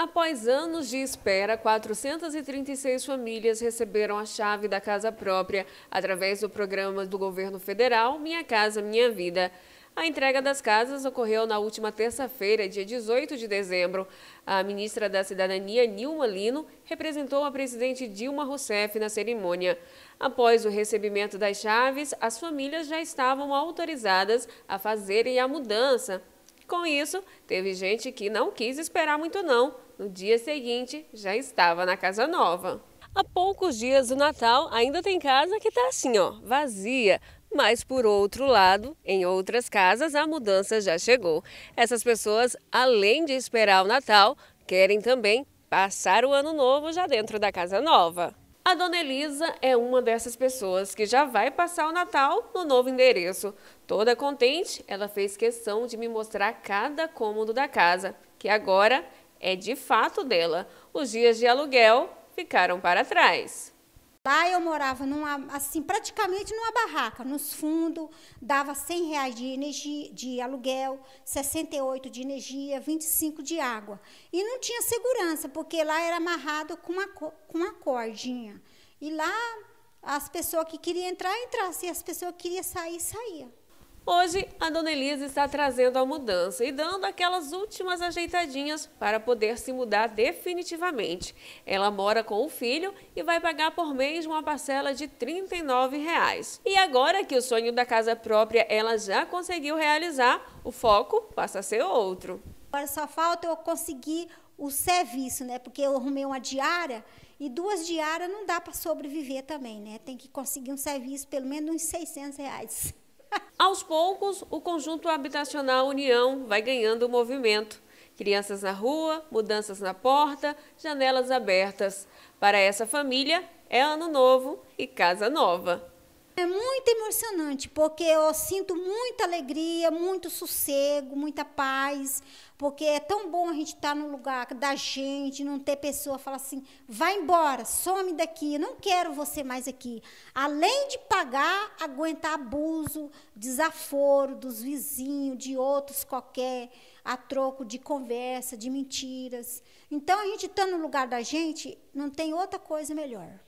Após anos de espera, 436 famílias receberam a chave da casa própria através do programa do governo federal Minha Casa Minha Vida. A entrega das casas ocorreu na última terça-feira, dia 18 de dezembro. A ministra da Cidadania, Nilma Lino, representou a presidente Dilma Rousseff na cerimônia. Após o recebimento das chaves, as famílias já estavam autorizadas a fazerem a mudança com isso, teve gente que não quis esperar muito não. No dia seguinte, já estava na casa nova. Há poucos dias do Natal, ainda tem casa que está assim, ó, vazia. Mas por outro lado, em outras casas a mudança já chegou. Essas pessoas, além de esperar o Natal, querem também passar o ano novo já dentro da casa nova. A dona Elisa é uma dessas pessoas que já vai passar o Natal no novo endereço. Toda contente, ela fez questão de me mostrar cada cômodo da casa, que agora é de fato dela. Os dias de aluguel ficaram para trás. Lá eu morava numa, assim, praticamente numa barraca, nos fundos, dava 100 reais de, energia, de aluguel, 68 de energia, 25 de água. E não tinha segurança, porque lá era amarrado com uma, com uma bordinha. E lá as pessoas que queriam entrar, entrassem, e as pessoas que queriam sair, saíam. Hoje, a Dona Elisa está trazendo a mudança e dando aquelas últimas ajeitadinhas para poder se mudar definitivamente. Ela mora com o filho e vai pagar por mês uma parcela de R$ 39. Reais. E agora que o sonho da casa própria ela já conseguiu realizar, o foco passa a ser outro. Agora só falta eu conseguir o serviço, né? Porque eu arrumei uma diária e duas diárias não dá para sobreviver também, né? Tem que conseguir um serviço pelo menos uns 600 reais. Aos poucos, o conjunto habitacional União vai ganhando movimento. Crianças na rua, mudanças na porta, janelas abertas. Para essa família, é ano novo e casa nova. É muito emocionante, porque eu sinto muita alegria, muito sossego, muita paz, porque é tão bom a gente estar tá no lugar da gente, não ter pessoa falar assim, vai embora, some daqui, eu não quero você mais aqui. Além de pagar, aguentar abuso, desaforo dos vizinhos, de outros qualquer, a troco de conversa, de mentiras. Então a gente está no lugar da gente, não tem outra coisa melhor.